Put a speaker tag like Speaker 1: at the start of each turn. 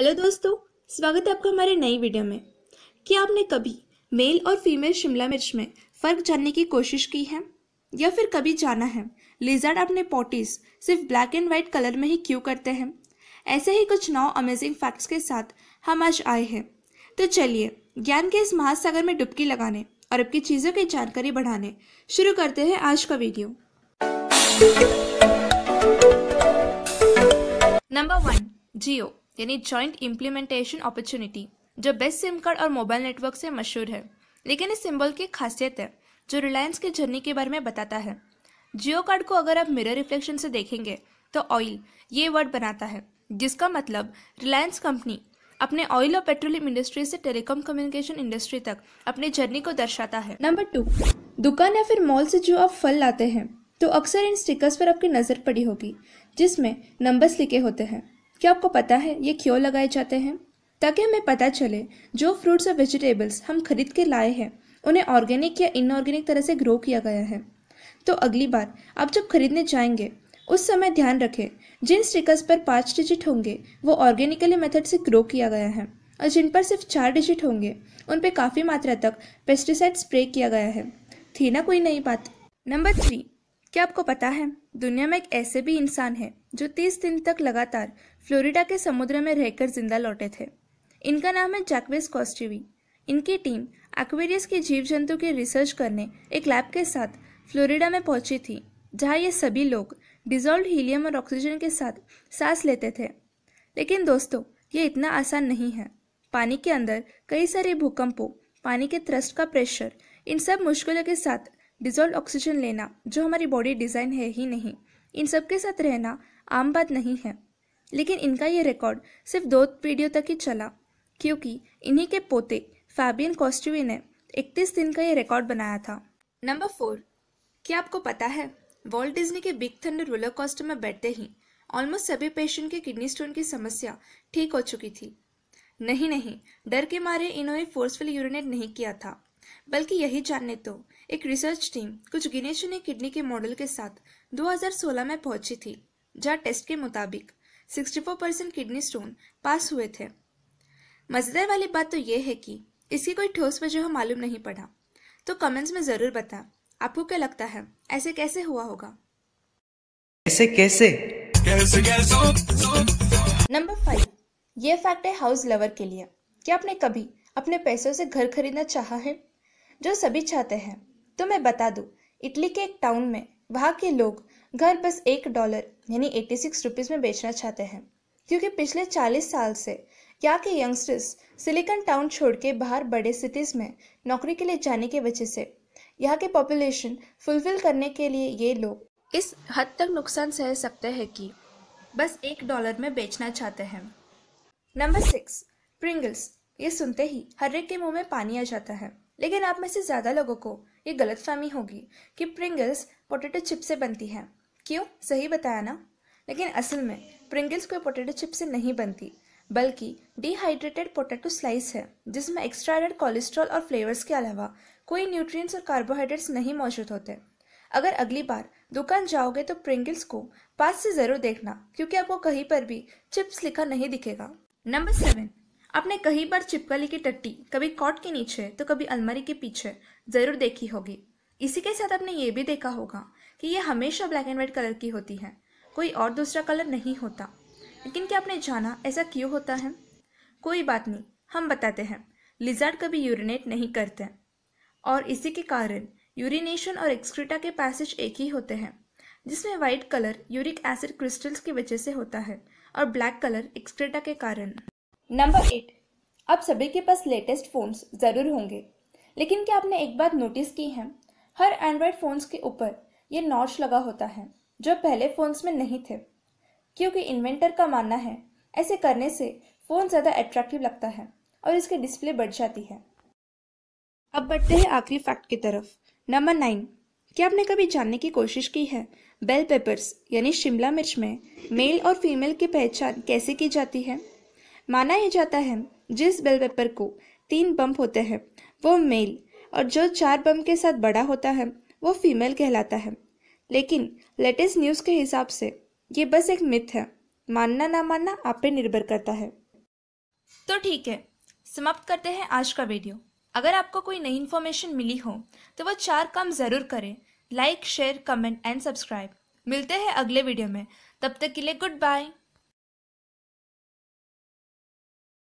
Speaker 1: hello दोस्तों स्वागत है आपका हमारे नई वीडियो में क्या आपने कभी मेल और फीमेल शिमला मिर्च में फ़र्क जानने की कोशिश की है या फिर कभी जाना है लिजर्ड अपने पॉटीज सिर्फ ब्लैक एंड वाइट कलर में ही क्यों करते हैं ऐसे ही कुछ नौ अमेजिंग फैक्ट्स के साथ हम आज आए हैं तो चलिए ज्ञान के इस महासागर में डुबकी लगाने और आपकी चीज़ों की जानकारी बढ़ाने शुरू करते हैं आज का वीडियो नंबर वन जियो यानी जॉइंट इम्प्लीमेंटेशन अपॉर्चुनिटी जो बेस्ट सिम कार्ड और मोबाइल नेटवर्क से मशहूर है लेकिन इस सिंबल की खासियत है जो रिलायंस के जर्नी के बारे में बताता है जियो कार्ड को अगर आप मिरर रिफ्लेक्शन से देखेंगे तो ऑयल ये वर्ड बनाता है जिसका मतलब रिलायंस कंपनी अपने ऑयल और पेट्रोलियम इंडस्ट्री से टेलीकॉम कम्युनिकेशन इंडस्ट्री तक अपने जर्नी को दर्शाता है नंबर टू दुकान या फिर मॉल से जो आप फल लाते हैं तो अक्सर इन स्टिकर्स पर आपकी नज़र पड़ी होगी जिसमें नंबर्स लिखे होते हैं क्या आपको पता है ये क्यों लगाए जाते हैं ताकि हमें पता चले जो फ्रूट्स और वेजिटेबल्स हम खरीद के लाए हैं उन्हें ऑर्गेनिक या इनऑर्गेनिक तरह से ग्रो किया गया है तो अगली बार आप जब खरीदने जाएंगे उस समय ध्यान रखें जिन स्टिकर्स पर पाँच डिजिट होंगे वो ऑर्गेनिकली मेथड से ग्रो किया गया है और जिन पर सिर्फ चार डिजिट होंगे उन पर काफ़ी मात्रा तक पेस्टिसाइड स्प्रे किया गया है थी ना कोई नई बात नंबर थ्री क्या आपको पता है दुनिया में एक ऐसे भी इंसान है जो तीस दिन तक लगातार फ्लोरिडा के समुद्र में रहकर जिंदा लौटे थे इनका नाम है जैकवेस कॉस्टिवी इनकी टीम एक्वेरियस के जीव जंतु की रिसर्च करने एक लैब के साथ फ्लोरिडा में पहुंची थी जहां ये सभी लोग डिजोल्व हीलियम और ऑक्सीजन के साथ सांस लेते थे लेकिन दोस्तों ये इतना आसान नहीं है पानी के अंदर कई सारे भूकंपों पानी के थ्रस्ट का प्रेशर इन सब मुश्किलों के साथ डिजोल्व ऑक्सीजन लेना जो हमारी बॉडी डिज़ाइन है ही नहीं इन सब के साथ रहना आम बात नहीं है लेकिन इनका ये रिकॉर्ड सिर्फ दो पीढ़ियों तक ही चला क्योंकि इन्हीं के पोते फैबियन कॉस्ट्यूवी ने इकतीस दिन का ये रिकॉर्ड बनाया था नंबर फोर क्या आपको पता है वॉल्ट डिज्नी के बिग थंडर रोलर कॉस्टर में बैठते ही ऑलमोस्ट सभी पेशेंट के किडनी स्टोन की समस्या ठीक हो चुकी थी नहीं नहीं डर के मारे इन्होंने फोर्सफुली यूरिनेट नहीं किया था बल्कि यही जानने तो एक रिसर्च टीम कुछ गिने चुने किडनी के मॉडल के साथ 2016 में पहुंची थी जहां टेस्ट के मुताबिक 64 परसेंट किडनी स्टोन पास हुए थे मज़ेदार वाली बात तो यह है कि इसकी कोई ठोस वजह मालूम नहीं पड़ा तो कमेंट्स में ज़रूर बता आपको क्या लगता है ऐसे कैसे हुआ होगा ऐसे कैसे नंबर फाइव ये फैक्ट है हाउस लवर के लिए क्या आपने कभी अपने पैसों से घर खरीदना चाहा है जो सभी चाहते हैं तो मैं बता दू इटली के एक टाउन में वहाँ के लोग घर बस एक डॉलर यानी एटी सिक्स रुपीज़ में बेचना चाहते हैं क्योंकि पिछले चालीस साल से यहाँ के यंगस्टर्स सिलिकॉन टाउन छोड़ के बाहर बड़े सिटीज़ में नौकरी के लिए जाने की वजह से यहाँ के पॉपुलेशन फुलफिल करने के लिए ये लोग इस हद तक नुकसान सह सकते हैं कि बस एक डॉलर में बेचना चाहते हैं नंबर सिक्स प्रिंगल्स ये सुनते ही हर एक के मुंह में पानी आ जाता है लेकिन आप में से ज़्यादा लोगों को ये गलत फहमी होगी कि प्रिंगल्स पोटैटो चिप से बनती है क्यों सही बताया ना लेकिन असल में प्रिंगल्स कोई पोटैटो चिप से नहीं बनती बल्कि डिहाइड्रेटेड पोटैटो स्लाइस है जिसमें एक्स्ट्रा एडेड कोलेस्ट्रॉल और फ्लेवर्स के अलावा कोई न्यूट्रिएंट्स और कार्बोहाइड्रेट्स नहीं मौजूद होते अगर अगली बार दुकान जाओगे तो प्रिंगल्स को पास से ज़रूर देखना क्योंकि आपको कहीं पर भी चिप्स लिखा नहीं दिखेगा नंबर सेवन आपने कई बार चिपकली की टट्टी कभी कॉट के नीचे तो कभी अलमारी के पीछे जरूर देखी होगी इसी के साथ आपने ये भी देखा होगा कि ये हमेशा ब्लैक एंड व्हाइट कलर की होती है कोई और दूसरा कलर नहीं होता लेकिन क्या आपने जाना ऐसा क्यों होता है कोई बात नहीं हम बताते हैं लिजार्ड कभी यूरिनेट नहीं करते और इसी के कारण यूरिनेशन और एक्सक्रीटा के पैसेज एक ही होते हैं जिसमें white colour uric acid crystals की वजह से होता है और ब्लैक कलर एक्सक्रीटा के कारण नंबर एट अब सभी के पास लेटेस्ट फ़ोन्स ज़रूर होंगे लेकिन क्या आपने एक बात नोटिस की है हर एंड्रॉयड फ़ोन्स के ऊपर ये नॉच लगा होता है जो पहले फ़ोन्स में नहीं थे क्योंकि इन्वेंटर का मानना है ऐसे करने से फ़ोन ज़्यादा अट्रैक्टिव लगता है और इसके डिस्प्ले बढ़ जाती है अब बढ़ते हैं आखिरी फैक्ट की तरफ नंबर नाइन क्या आपने कभी जानने की कोशिश की है बेल पेपर्स यानी शिमला मिर्च में मेल और फीमेल की पहचान कैसे की जाती है माना ही जाता है जिस बेल पेपर को तीन बम्प होते हैं वो मेल और जो चार बम के साथ बड़ा होता है वो फीमेल कहलाता है लेकिन लेटेस्ट न्यूज़ के हिसाब से ये बस एक मिथ है मानना ना मानना आप पे निर्भर करता है तो ठीक है समाप्त करते हैं आज का वीडियो अगर आपको कोई नई इन्फॉर्मेशन मिली हो तो वह चार काम ज़रूर करें like share comment and subscribe मिलते हैं अगले वीडियो में तब तक के लिए गुड बाय